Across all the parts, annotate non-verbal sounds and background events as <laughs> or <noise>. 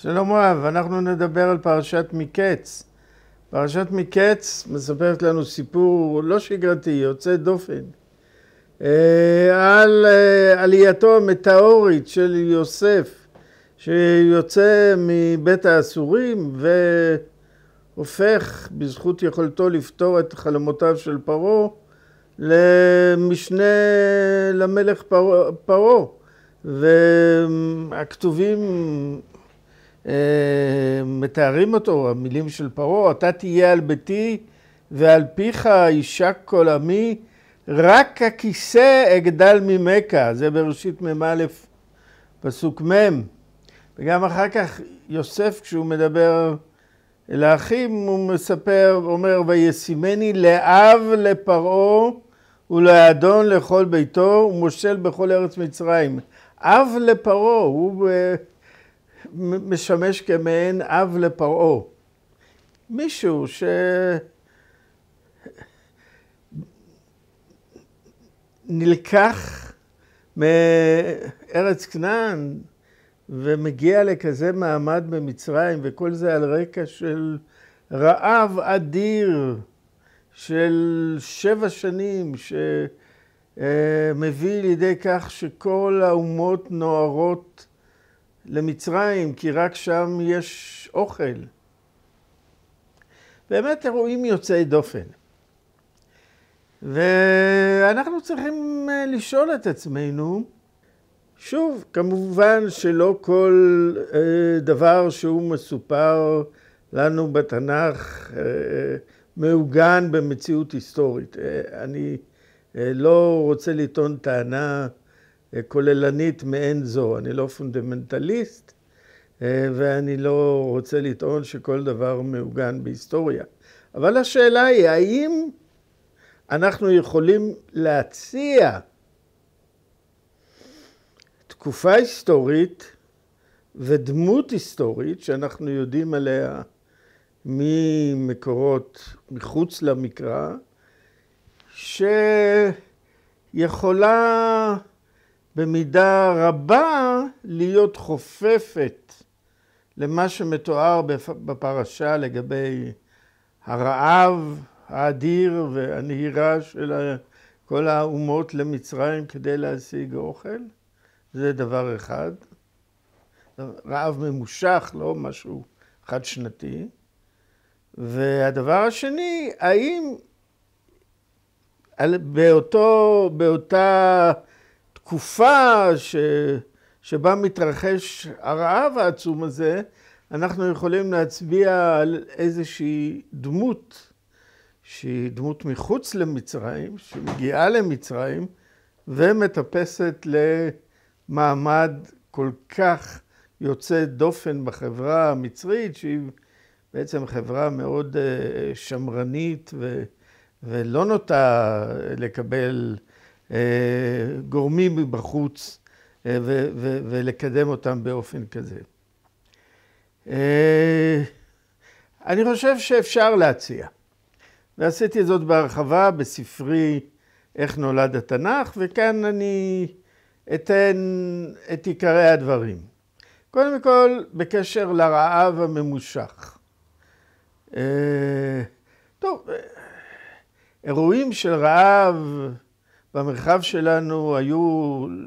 שלום רב, אנחנו נדבר על פרשת מקץ. פרשת מקץ מספרת לנו סיפור לא שגרתי, יוצא דופן, אה, על אה, עלייתו המטאורית של יוסף, שיוצא מבית האסורים והופך, בזכות יכולתו לפתור את חלומותיו של פרעה, למשנה למלך פרעה. והכתובים אה, מתארים אותו, המילים של פרעה, אתה תהיה על ביתי ועל פיך יישק כל עמי, רק הכיסא אגדל ממכה, זה בראשית מ"א פסוק מ', וגם אחר כך יוסף כשהוא מדבר אל האחים, הוא מספר, אומר, וישימני לאב לפרעה ולאדון לכל ביתו ומושל בכל ארץ מצרים. אב לפרעה, הוא... אה, משמש כמעין אב לפרעה. מישהו ש... נלקח מארץ כנען ומגיע לכזה מעמד במצרים, וכל זה על רקע של רעב אדיר של שבע שנים, שמביא אה, לידי כך שכל האומות נוערות למצרים, כי רק שם יש אוכל. באמת אירועים יוצאי דופן. ואנחנו צריכים אה, לשאול את עצמנו, שוב, כמובן שלא כל אה, דבר שהוא מסופר לנו בתנ"ך אה, מעוגן במציאות היסטורית. אני לא רוצה לטעון טענה אה, כוללנית מעין זו. אני לא פונדמנטליסט, אה, ואני לא רוצה לטעון שכל דבר מעוגן בהיסטוריה. אבל השאלה היא, האם אנחנו יכולים להציע תקופה היסטורית ודמות היסטורית שאנחנו יודעים עליה ממקורות מחוץ למקרא, שיכולה במידה רבה להיות חופפת למה שמתואר בפרשה לגבי הרעב האדיר והנהירה של כל האומות למצרים כדי להשיג אוכל. זה דבר אחד. רעב ממושך, לא משהו חד-שנתי. והדבר השני, האם באותו, באותה בתקופה ש... שבה מתרחש הרעב העצום הזה, אנחנו יכולים להצביע על איזושהי דמות שהיא דמות מחוץ למצרים, שמגיעה למצרים ומטפסת למעמד כל כך יוצא דופן בחברה המצרית, שהיא בעצם חברה מאוד אה, שמרנית ו... ולא נוטה לקבל אה, גורמים מבחוץ אה, ולקדם אותם באופן כזה. אה, אני חושב שאפשר להציע, ועשיתי זאת בהרחבה בספרי איך נולד התנ"ך, וכאן אני אתן את עיקרי הדברים. קודם כל, בקשר לרעב הממושך. טוב, אירועים של רעב במרחב שלנו היו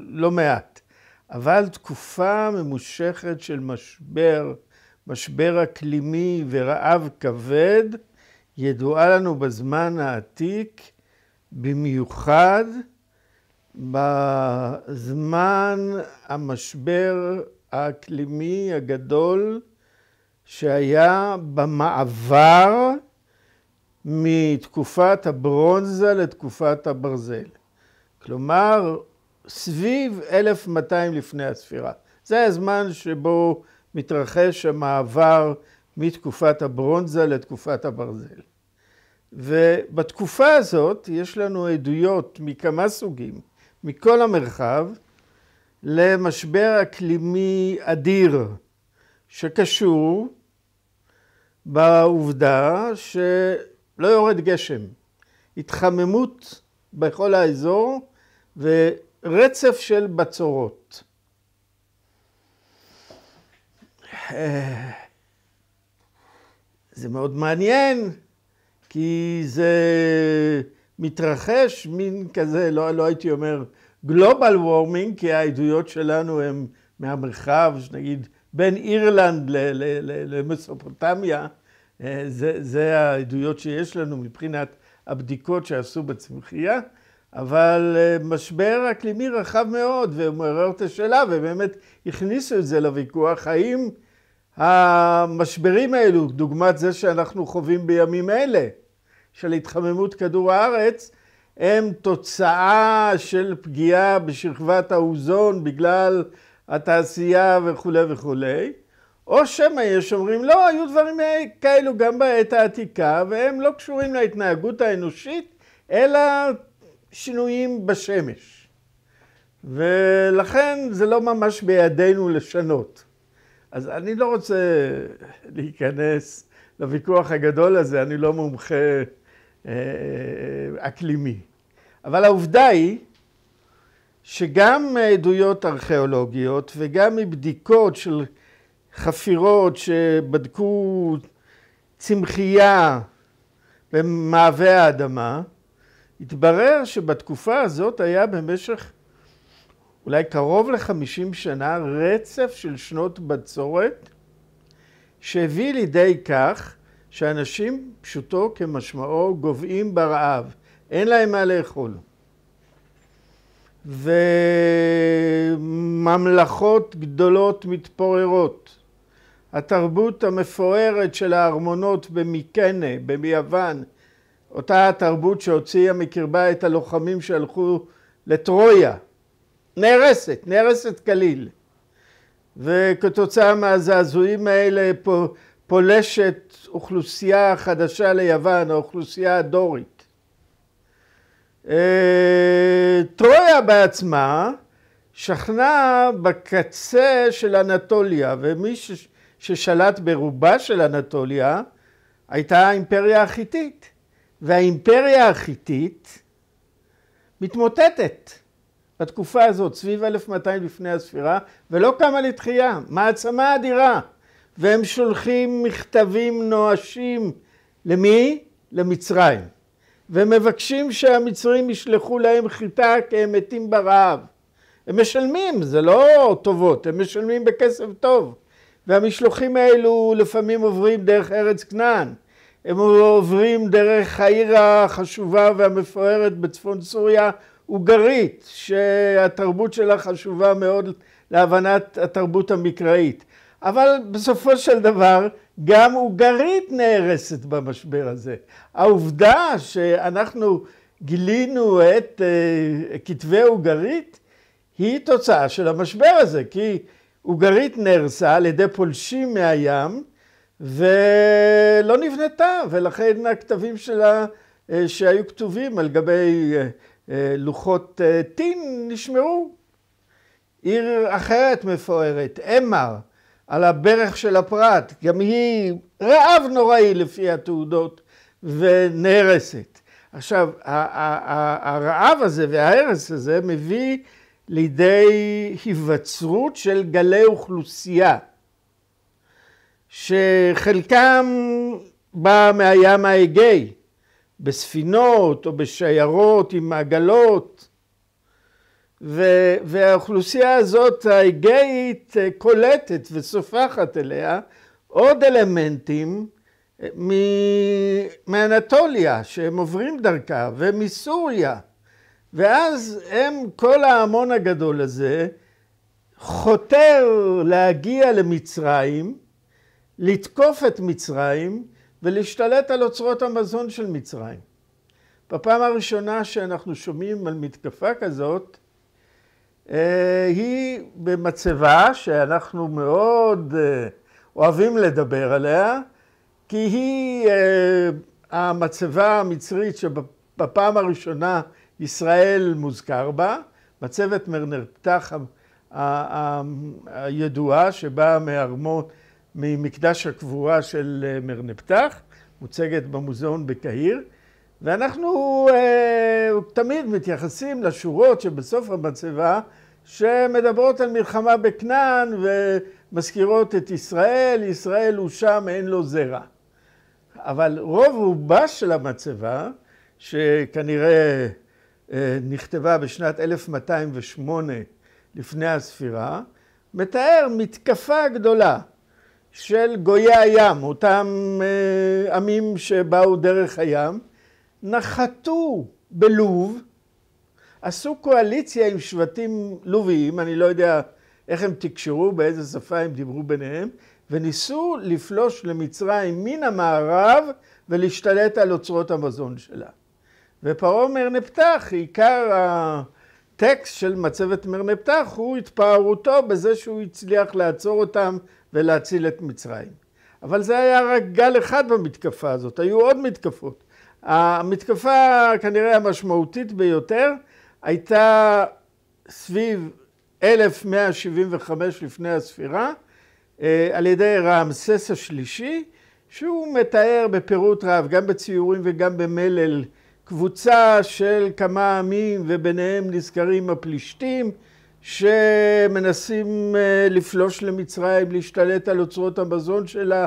לא מעט, אבל תקופה ממושכת של משבר, משבר אקלימי ורעב כבד, ידועה לנו בזמן העתיק, במיוחד בזמן המשבר האקלימי הגדול שהיה במעבר מתקופת הברונזה לתקופת הברזל. כלומר, סביב 1200 לפני הספירה. זה הזמן שבו מתרחש המעבר מתקופת הברונזה לתקופת הברזל. ובתקופה הזאת יש לנו עדויות מכמה סוגים, מכל המרחב, למשבר אקלימי אדיר שקשור בעובדה שלא יורד גשם. התחממות בכל האזור ורצף של בצורות. אה, זה מאוד מעניין, כי זה מתרחש מין כזה, לא, לא הייתי אומר גלובל וורמינג, כי העדויות שלנו הן מהמרחב, נגיד בין אירלנד למסופוטמיה, אה, זה, זה העדויות שיש לנו מבחינת הבדיקות שעשו בצמחייה, אבל אה, משבר אקלימי רחב מאוד, מעורר את השאלה, ובאמת הכניסו את זה לוויכוח, האם המשברים האלו, דוגמת זה שאנחנו חווים בימים אלה, של התחממות כדור הארץ, הם תוצאה של פגיעה בשכבת האוזון בגלל התעשייה וכולי וכולי, או שמא יש אומרים, לא, היו דברים כאלו גם בעת העתיקה, והם לא קשורים להתנהגות האנושית, אלא שינויים בשמש, ולכן זה לא ממש בידינו לשנות. אז אני לא רוצה להיכנס לוויכוח הגדול הזה, אני לא מומחה אה, אקלימי. אבל העובדה היא שגם מעדויות ארכיאולוגיות וגם מבדיקות של חפירות שבדקו צמחייה במעבה האדמה, התברר שבתקופה הזאת היה במשך אולי קרוב ל-50 שנה רצף של שנות בצורת שהביא לידי כך שאנשים פשוטו כמשמעו גוועים ברעב, אין להם מה לאכול. וממלכות גדולות מתפוררות. התרבות המפוארת של הארמונות במיקנה, ביוון, אותה התרבות שהוציאה מקרבה את הלוחמים שהלכו לטרויה, נהרסת, נהרסת כליל. וכתוצאה מהזעזועים האלה פולשת אוכלוסייה חדשה ליוון, האוכלוסייה הדורית. אה, טרויה בעצמה שכנה בקצה של אנטוליה, ומי ששלט ברובה של אנטוליה הייתה האימפריה החיתית. והאימפריה החיתית מתמוטטת בתקופה הזאת, סביב 1200 לפני הספירה, ולא קמה לתחייה, מעצמה אדירה. והם שולחים מכתבים נואשים למי? למצרים. ומבקשים שהמצרים ישלחו להם חיטה כי הם מתים ברעב. הם משלמים, זה לא טובות, הם משלמים בכסף טוב. והמשלוחים האלו לפעמים עוברים דרך ארץ כנען. הם עוברים דרך העיר החשובה והמפוארת בצפון סוריה, אוגרית, שהתרבות שלה חשובה מאוד להבנת התרבות המקראית. אבל בסופו של דבר גם אוגרית נהרסת במשבר הזה. העובדה שאנחנו גילינו את אה, כתבי אוגרית היא תוצאה של המשבר הזה, כי אוגרית נהרסה על ידי פולשים מהים ולא נבנתה, ולכן הכתבים שלה אה, שהיו כתובים על גבי אה, אה, לוחות טין נשמרו. עיר אחרת מפוארת, אמר, על הברך של הפרט, גם היא רעב נוראי לפי התעודות ונהרסת. עכשיו, הרעב הזה וההרס הזה מביא לידי היווצרות של גלי אוכלוסייה. שחלקם בא מהים האגאי, בספינות או בשיירות עם עגלות, ו- והאוכלוסייה הזאת האגאית אה, קולטת וסופחת אליה עוד אלמנטים אה, מ- מאנטוליה שהם עוברים דרכה ומסוריה, ואז הם, כל ההמון הגדול הזה, חותר להגיע למצרים, לתקוף את מצרים ולהשתלט על אוצרות המזון של מצרים. בפעם הראשונה שאנחנו שומעים על מתקפה כזאת, אה, היא במצבה שאנחנו מאוד אה, אוהבים לדבר עליה, כי היא אה, המצבה המצרית שבפעם הראשונה ישראל מוזכר בה, מצבת מרנר הידועה שבאה מארמון ממקדש הקבורה של אה, מרנפתח, מוצגת במוזיאון בקהיר, ואנחנו אה, תמיד מתייחסים לשורות שבסוף המצבה שמדברות על מלחמה בכנען ומזכירות את ישראל, ישראל הוא שם, אין לו זרע. אבל רוב רובה של המצבה, שכנראה אה, נכתבה בשנת 1208 לפני הספירה, מתאר מתקפה גדולה. של גויי הים, אותם אה, עמים שבאו דרך הים, נחתו בלוב, עשו קואליציה עם שבטים לוביים, אני לא יודע איך הם תקשרו, באיזה שפה הם דיברו ביניהם, וניסו לפלוש למצרים מן המערב ולהשתלט על אוצרות המזון שלה. ופרעה נפתח, עיקר הטקסט של מצבת מרנפתח הוא התפארותו בזה שהוא הצליח לעצור אותם ולהציל את מצרים. אבל זה היה רק גל אחד במתקפה הזאת, היו עוד מתקפות. המתקפה כנראה המשמעותית ביותר הייתה סביב 1175 לפני הספירה, אה, על ידי רעמסס השלישי, שהוא מתאר בפירוט רב, גם בציורים וגם במלל, קבוצה של כמה עמים וביניהם נזכרים הפלישתים, שמנסים אה, לפלוש למצרים, להשתלט על אוצרות המזון שלה,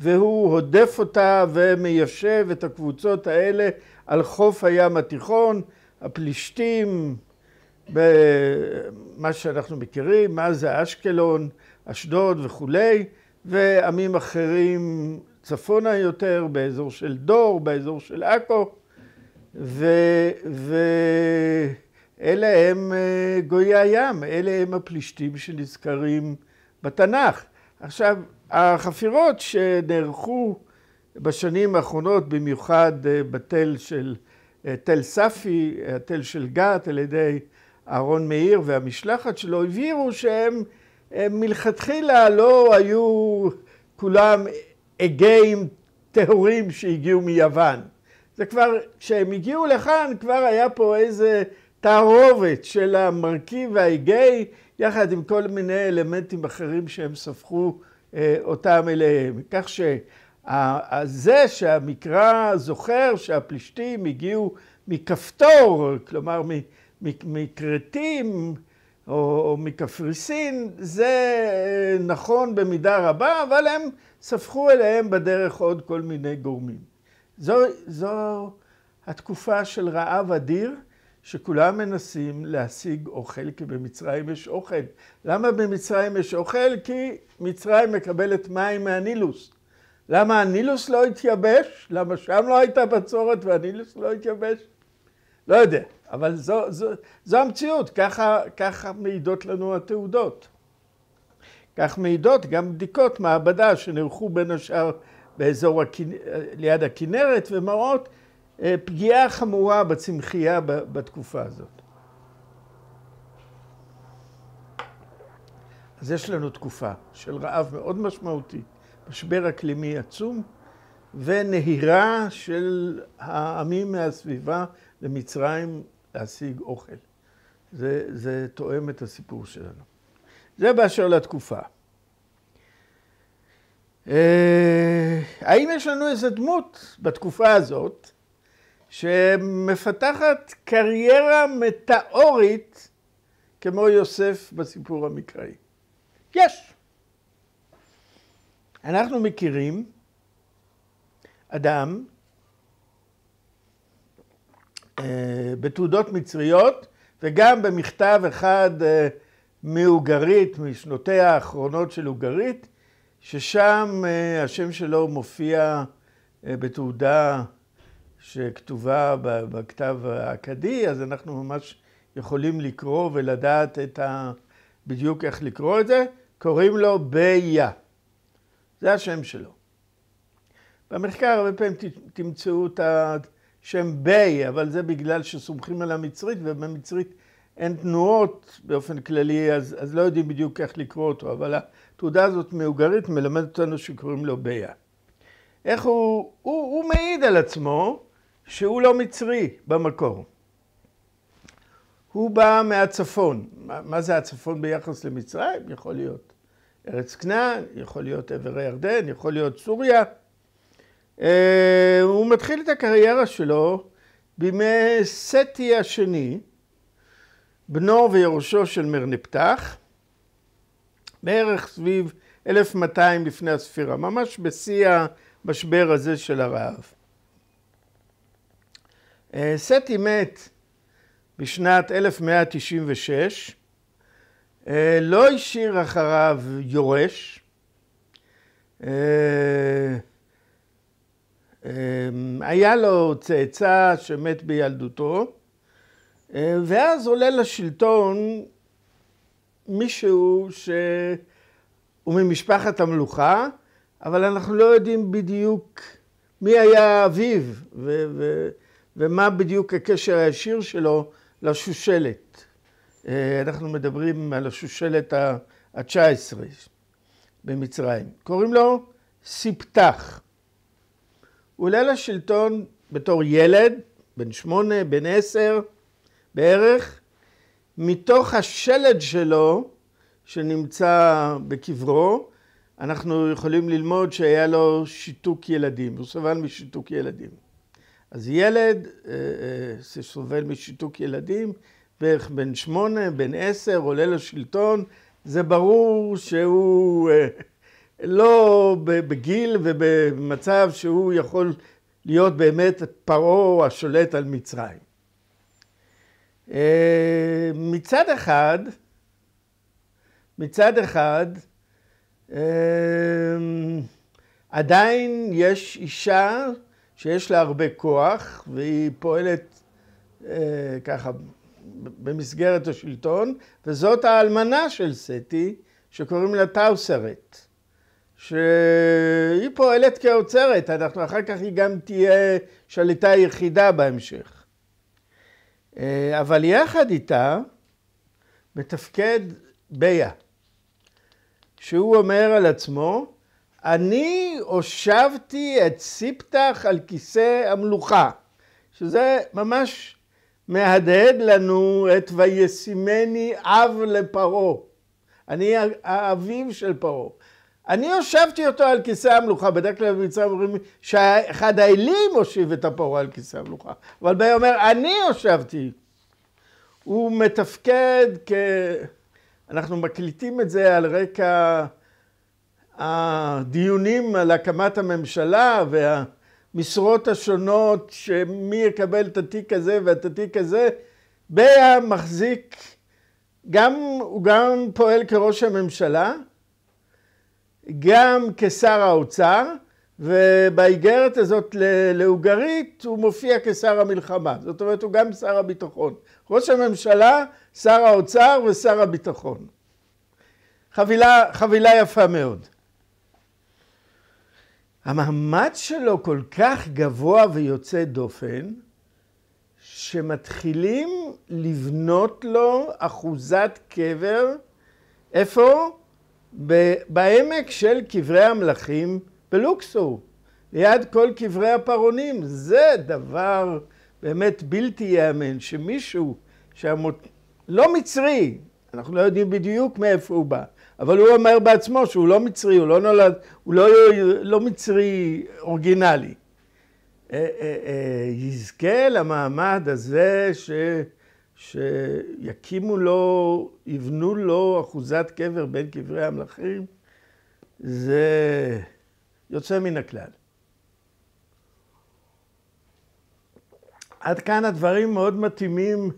והוא הודף אותה ומיישב את הקבוצות האלה על חוף הים התיכון, הפלישתים, במה שאנחנו מכירים, מה זה אשקלון, אשדוד וכולי, ועמים אחרים צפונה יותר, באזור של דור, באזור של עכו, ו... ו... אלה הם אה, גויי הים, אלה הם הפלישתים שנזכרים בתנ"ך. עכשיו, החפירות שנערכו בשנים האחרונות, במיוחד אה, בתל של אה, תל ספי, התל של גת, על ידי אהרון מאיר והמשלחת שלו, הבהירו שהם מלכתחילה לא היו כולם אגאים טהורים שהגיעו מיוון. זה כבר, כשהם הגיעו לכאן, כבר היה פה איזה תערובת של המרכיב וההיגי יחד עם כל מיני אלמנטים אחרים שהם ספחו אה, אותם אליהם. כך שזה שהמקרא זוכר שהפלישתים הגיעו מכפתור, כלומר מכרתים, או, או מקפריסין, זה אה, נכון במידה רבה, אבל הם ספחו אליהם בדרך עוד כל מיני גורמים. זו, זו התקופה של רעב אדיר, שכולם מנסים להשיג אוכל, כי במצרים יש אוכל. למה במצרים יש אוכל? כי מצרים מקבלת מים מהנילוס. למה הנילוס לא התייבש? למה שם לא הייתה בצורת והנילוס לא התייבש? לא יודע, אבל זו, זו, זו המציאות, ככה, ככה מעידות לנו התעודות. כך מעידות גם בדיקות מעבדה שנערכו בין השאר באזור, הכ... ליד הכנרת ומראות אה, פגיעה חמורה בצמחייה בתקופה הזאת. אז יש לנו תקופה של רעב מאוד משמעותי, משבר אקלימי עצום, ונהירה של העמים מהסביבה למצרים להשיג אוכל. זה, זה תואם את הסיפור שלנו. זה באשר לתקופה. אה, האם יש לנו איזה דמות בתקופה הזאת שמפתחת קריירה מטאורית כמו יוסף בסיפור המקראי. יש. אנחנו מכירים אדם אה, בתעודות מצריות וגם במכתב אחד אה, מאוגרית, משנותיה האחרונות של אוגרית, ששם אה, השם שלו מופיע בתעודה שכתובה בכתב האכדי, אז אנחנו ממש יכולים לקרוא ולדעת את ה... בדיוק איך לקרוא את זה, קוראים לו ביה. זה השם שלו. במחקר הרבה פעמים תמצאו את השם ביי, אבל זה בגלל שסומכים על המצרית, ובמצרית אין תנועות באופן כללי, אז, אז לא יודעים בדיוק איך לקרוא אותו, אבל התעודה הזאת מאוגרית מלמד אותנו שקוראים לו ביה. איך הוא, הוא, הוא מעיד על עצמו, שהוא לא מצרי במקור. הוא בא מהצפון. מה, זה הצפון ביחס למצרים? יכול להיות ארץ כנען, יכול להיות עבר הירדן, יכול להיות סוריה. אה, הוא מתחיל את הקריירה שלו בימי סטי השני, בנו ויורשו של מרנפתח, בערך סביב 1200 לפני הספירה, ממש בשיא המשבר הזה של הרעב. אה, סטי מת בשנת 1196, אה, לא השאיר אחריו יורש. אה, היה לו צאצא שמת בילדותו, ואז עולה לשלטון מישהו שהוא ממשפחת המלוכה, אבל אנחנו לא יודעים בדיוק מי היה אביו. ו- ו- ומה בדיוק הקשר הישיר שלו לשושלת. אה, אנחנו מדברים על השושלת ה-19 במצרים. קוראים לו סיפתח. הוא עולה לשלטון בתור ילד, בן שמונה, בן עשר בערך, מתוך השלד שלו שנמצא בקברו, אנחנו יכולים ללמוד שהיה לו שיתוק ילדים, הוא סבל משיתוק ילדים. אז ילד אה, אה, שסובל משיתוק ילדים, בערך בן שמונה, בן עשר, עולה לשלטון, זה ברור שהוא אה, לא בגיל ובמצב שהוא יכול להיות באמת פרעה השולט על מצרים. מצד אחד, מצד אחד, עדיין יש אישה שיש לה הרבה כוח, והיא פועלת אה, ככה במסגרת השלטון, וזאת האלמנה של סטי, שקוראים לה טאוסרט, שהיא פועלת כאוצרת, אנחנו אחר כך היא גם תהיה שליטה יחידה בהמשך. אה, אבל יחד איתה מתפקד ביה, שהוא אומר על עצמו, אני הושבתי את סיפתח על כיסא המלוכה, שזה ממש מהדהד לנו את וישימני אב לפרעה. אני האביב של פרעה. אני הושבתי אותו על כיסא המלוכה, בדרך כלל במצרים אומרים שאחד האלים הושיב את הפרעה על כיסא המלוכה, אבל בי אומר, אני הושבתי. הוא מתפקד כ... אנחנו מקליטים את זה על רקע הדיונים על הקמת הממשלה והמשרות השונות, שמי יקבל את התיק הזה ואת התיק הזה, ביה מחזיק, גם, הוא גם פועל כראש הממשלה, גם כשר האוצר, ובאיגרת הזאת לאוגרית הוא מופיע כשר המלחמה, זאת אומרת הוא גם שר הביטחון. ראש הממשלה, שר האוצר ושר הביטחון. חבילה, חבילה יפה מאוד. המעמד שלו כל כך גבוה ויוצא דופן, שמתחילים לבנות לו אחוזת קבר, איפה? בעמק של קברי המלכים בלוקסור, ליד כל קברי הפרעונים. זה דבר באמת בלתי ייאמן, שמישהו שהמות... לא מצרי, אנחנו לא יודעים בדיוק מאיפה הוא בא, אבל הוא אומר בעצמו שהוא לא מצרי, הוא לא נולד, הוא לא, לא מצרי אורגינלי. אה, אה, אה, יזכה למעמד הזה ש, שיקימו לו, יבנו לו אחוזת קבר בין קברי המלכים, זה יוצא מן הכלל. עד כאן הדברים מאוד מתאימים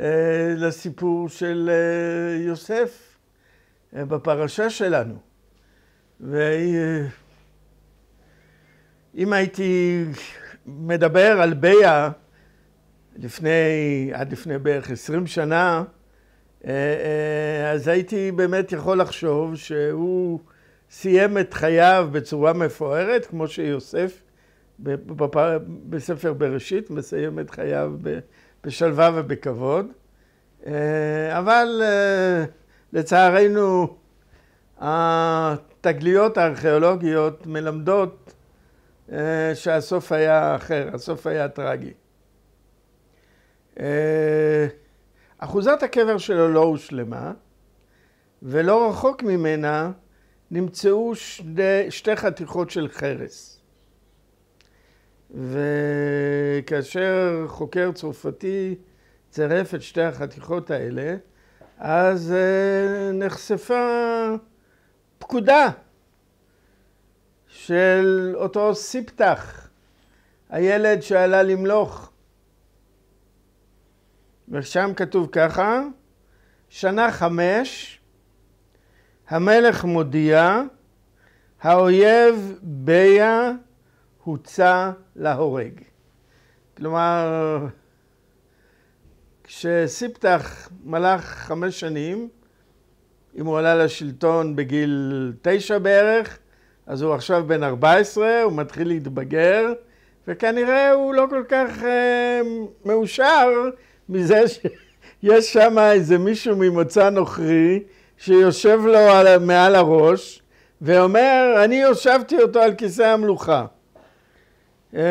אה, לסיפור של אה, יוסף. אה, בפרשה שלנו. ואם אה, הייתי מדבר על ביה לפני, עד לפני בערך עשרים שנה, אה, אז הייתי באמת יכול לחשוב שהוא סיים את חייו בצורה מפוארת, כמו שיוסף בספר בראשית מסיים את חייו בשלווה ובכבוד. אבל לצערנו, התגליות הארכיאולוגיות מלמדות אה, שהסוף היה אחר, הסוף היה טרגי. אה, אחוזת הקבר שלו לא הושלמה, ולא רחוק ממנה נמצאו שני, שתי חתיכות של חרס. וכאשר חוקר צרפתי צירף את שתי החתיכות האלה, אז אה, נחשפה פקודה של אותו סיפתח, הילד שעלה למלוך. ושם כתוב ככה, שנה חמש, המלך מודיע, האויב ביה הוצא להורג. כלומר, כשסיפתח מלך חמש שנים, אם הוא עלה לשלטון בגיל תשע בערך, אז הוא עכשיו בן ארבע עשרה, הוא מתחיל להתבגר, וכנראה הוא לא כל כך אה, מאושר מזה שיש שם איזה מישהו ממוצא נוכרי שיושב לו על, מעל הראש ואומר, אני יושבתי אותו על כיסא המלוכה. אה,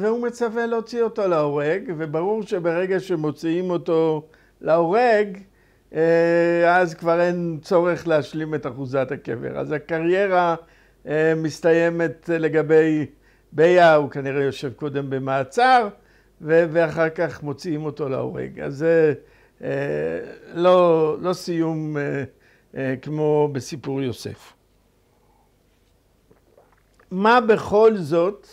והוא מצווה להוציא אותו להורג, וברור שברגע שמוציאים אותו להורג, אה, אז כבר אין צורך להשלים את אחוזת הקבר. אז הקריירה אה, מסתיימת לגבי ביה, הוא כנראה יושב קודם במעצר, ואחר כך מוציאים אותו להורג. אז זה לא, לא סיום כמו בסיפור יוסף. מה בכל זאת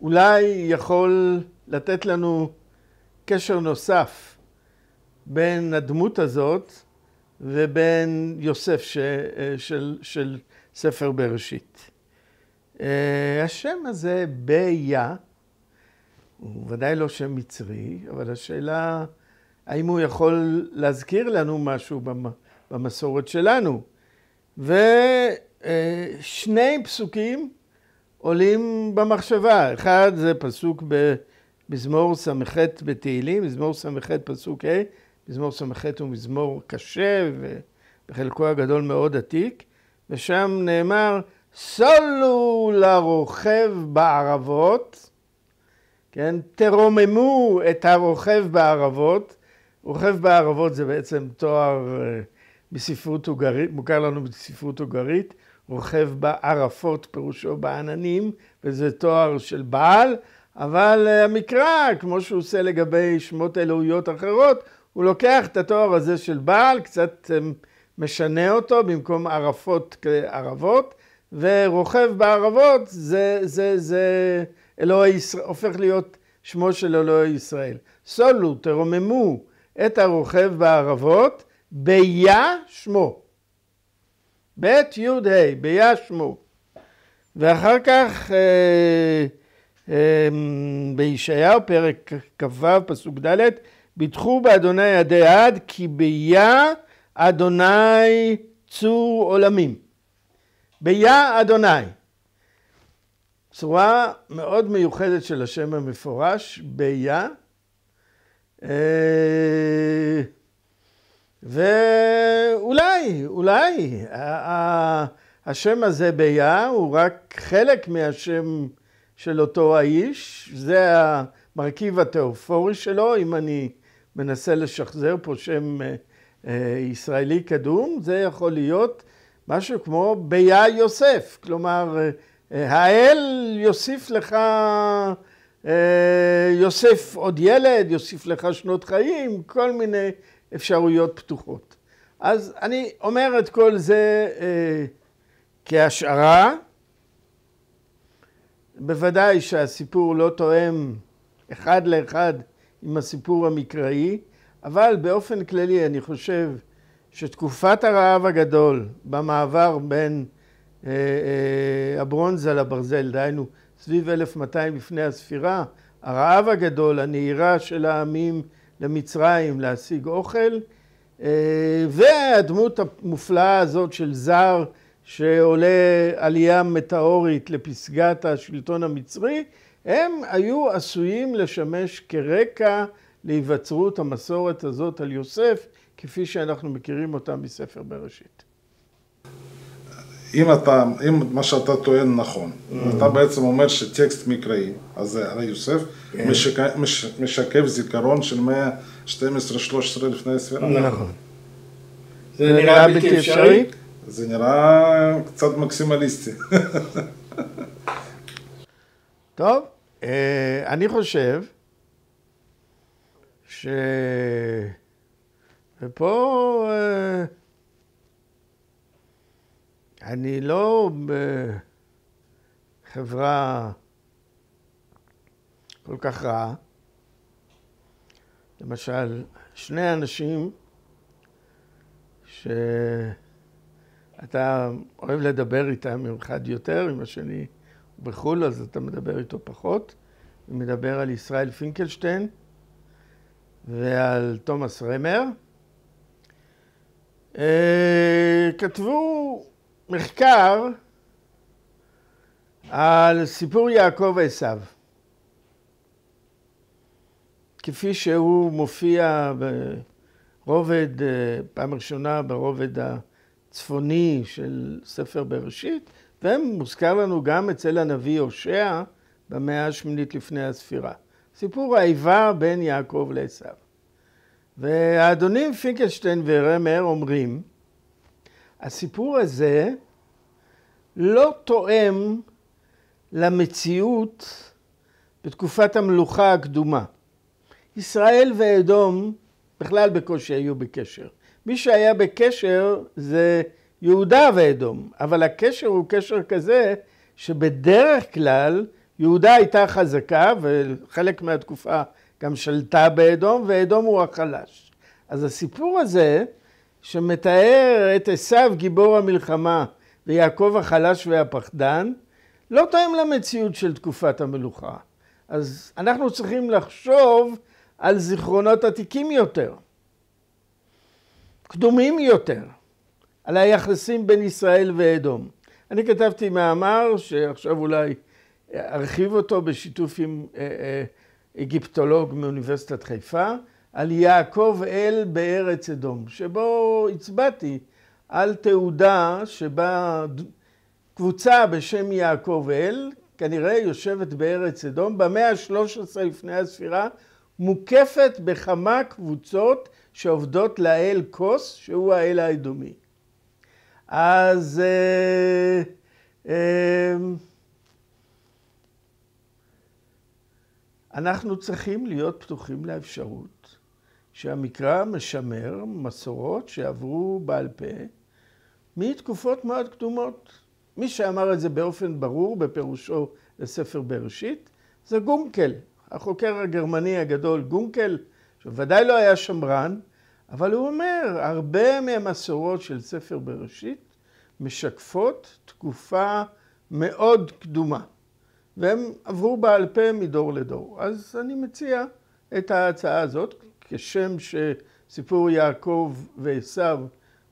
אולי יכול לתת לנו קשר נוסף בין הדמות הזאת ובין יוסף ש, אה, של, של ספר בראשית. אה, השם הזה ביה, הוא ודאי לא שם מצרי, אבל השאלה האם הוא יכול להזכיר לנו משהו במסורת שלנו. ושני אה, פסוקים עולים במחשבה. אחד זה פסוק במזמור ס"ח בתהילים, מזמור ס"ח פסוק ה', מזמור ס"ח הוא מזמור קשה ובחלקו הגדול מאוד עתיק, ושם נאמר סולו לרוכב בערבות, כן, תרוממו את הרוכב בערבות. רוכב בערבות זה בעצם תואר אה, בספרות אוגרית, מוכר לנו בספרות אוגרית, רוכב בערפות פירושו בעננים, וזה תואר של בעל, אבל אה, המקרא, כמו שהוא עושה לגבי שמות אלוהיות אחרות, הוא לוקח את התואר הזה של בעל, קצת אה, משנה אותו במקום ערפות כערבות, ורוכב בערבות זה, זה, זה אלוהי ישראל, הופך להיות שמו של אלוהי ישראל. סולו, תרוממו את הרוכב בערבות, ביה שמו. בית י"ה בישמו, ואחר כך אה, אה, בישעיהו, פרק כ"ו, פסוק ד', ביטחו באדוני ידי עד, כי ביה אדוני צור עולמים. ביה אדוני. צורה מאוד מיוחדת של השם המפורש, ביה. אה, ואולי, אולי, השם הזה ביה הוא רק חלק מהשם של אותו האיש, זה המרכיב התיאופורי שלו, אם אני מנסה לשחזר פה שם אה, אה, ישראלי קדום, זה יכול להיות משהו כמו ביה יוסף, כלומר אה, האל יוסיף לך, יוסף עוד ילד, יוסיף לך שנות חיים, כל מיני אפשרויות פתוחות. אז אני אומר את כל זה אה, כהשערה. בוודאי שהסיפור לא תואם אחד לאחד עם הסיפור המקראי, אבל באופן כללי אני חושב שתקופת הרעב הגדול במעבר בין אה, אה, הברונזה לברזל, דהיינו סביב 1200 לפני הספירה, הרעב הגדול, הנהירה של העמים למצרים להשיג אוכל, אה, והדמות המופלאה הזאת של זר שעולה עלייה מטאורית לפסגת השלטון המצרי, הם היו עשויים לשמש כרקע להיווצרות המסורת הזאת על יוסף, כפי שאנחנו מכירים אותה מספר בראשית. אם, אתה, אם מה שאתה טוען נכון, mm אתה בעצם אומר שטקסט מקראי, אז זה הרי יוסף, כן. משק, מש, משקף זיכרון של מאה 12-13 לפני הספירה. נכון. זה נראה בלתי אפשרי? זה נראה קצת מקסימליסטי. <laughs> טוב, אה, אני חושב ש... ופה... אה, אני לא בחברה אה, כל כך רעה. למשל, שני אנשים שאתה אוהב לדבר איתם, עם אחד יותר, עם השני בחו"ל, אז אתה מדבר איתו פחות. אני מדבר על ישראל פינקלשטיין ועל תומאס רמר. אה, כתבו מחקר על סיפור יעקב ועשיו, כפי שהוא מופיע ברובד, אה, פעם ראשונה ברובד הצפוני של ספר בראשית, ומוזכר לנו גם אצל הנביא הושע במאה השמינית לפני הספירה. סיפור האיבה בין יעקב לעשיו. והאדונים פינקלשטיין ורמר אומרים הסיפור הזה לא תואם למציאות בתקופת המלוכה הקדומה. ישראל ואדום בכלל בקושי היו בקשר. מי שהיה בקשר זה יהודה ואדום, אבל הקשר הוא קשר כזה שבדרך כלל יהודה הייתה חזקה וחלק מהתקופה גם שלטה באדום, ואדום הוא החלש. אז הסיפור הזה שמתאר את עשיו גיבור המלחמה ויעקב החלש והפחדן, לא תואם למציאות של תקופת המלוכה. אז אנחנו צריכים לחשוב על זיכרונות עתיקים יותר, קדומים יותר, על היחסים בין ישראל ואדום. אני כתבתי מאמר שעכשיו אולי ארחיב אותו בשיתוף עם אה, אה, אגיפטולוג מאוניברסיטת חיפה, על יעקב אל בארץ אדום, שבו הצבעתי על תעודה שבה קבוצה בשם יעקב אל, כנראה יושבת בארץ אדום, במאה ה-13 לפני הספירה, מוקפת בכמה קבוצות שעובדות לאל כוס, שהוא האל האדומי. אז... אה, אה, אנחנו צריכים להיות פתוחים לאפשרות שהמקרא משמר מסורות שעברו בעל פה מתקופות מאוד קדומות. מי שאמר את זה באופן ברור בפירושו לספר בראשית זה גונקל, החוקר הגרמני הגדול גונקל, שוודאי לא היה שמרן, אבל הוא אומר, הרבה מהמסורות של ספר בראשית משקפות תקופה מאוד קדומה, והם עברו בעל פה מדור לדור. אז אני מציע את ההצעה הזאת, כשם שסיפור יעקב ועשיו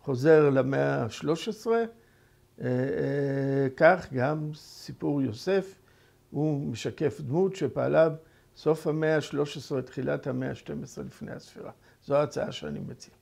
חוזר למאה ה-13, אה, אה, כך גם סיפור יוסף הוא משקף דמות שפעלה סוף המאה ה-13, תחילת המאה ה-12 לפני הספירה. זו ההצעה שאני מציע.